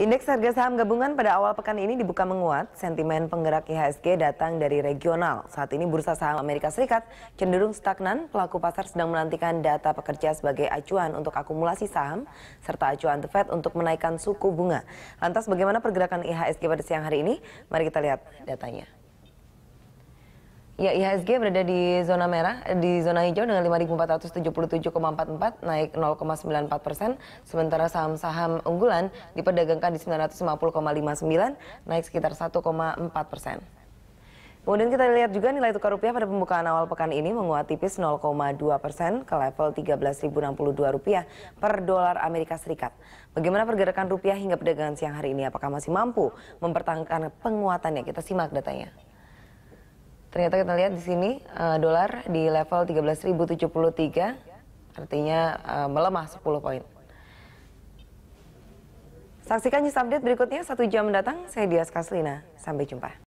Indeks harga saham gabungan pada awal pekan ini dibuka menguat. Sentimen penggerak IHSG datang dari regional. Saat ini bursa saham Amerika Serikat cenderung stagnan. Pelaku pasar sedang menantikan data pekerja sebagai acuan untuk akumulasi saham serta acuan The Fed untuk menaikkan suku bunga. Lantas bagaimana pergerakan IHSG pada siang hari ini? Mari kita lihat datanya. Ya, IHSG berada di zona merah, di zona hijau dengan 5.477,44 naik 0,94 persen. Sementara saham-saham unggulan diperdagangkan di 950,59 naik sekitar 1,4 persen. Kemudian kita lihat juga nilai tukar rupiah pada pembukaan awal pekan ini menguat tipis 0,2 persen ke level 13.062 rupiah per dolar Amerika Serikat. Bagaimana pergerakan rupiah hingga perdagangan siang hari ini? Apakah masih mampu mempertahankan penguatannya? Kita simak datanya. Ternyata kita lihat di sini uh, dolar di level 13.073 artinya uh, melemah 10 poin. Saksikan news update berikutnya satu jam mendatang. Saya Dias Kaslina. Sampai jumpa.